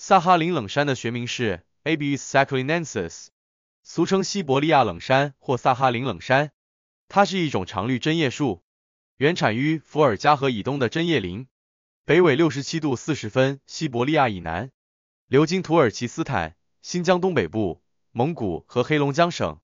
萨哈林冷杉的学名是 Abies s i n e n s i s 俗称西伯利亚冷杉或萨哈林冷杉，它是一种常绿针叶树，原产于伏尔加河以东的针叶林，北纬六十七度四十分，西伯利亚以南，流经土耳其斯坦、新疆东北部、蒙古和黑龙江省。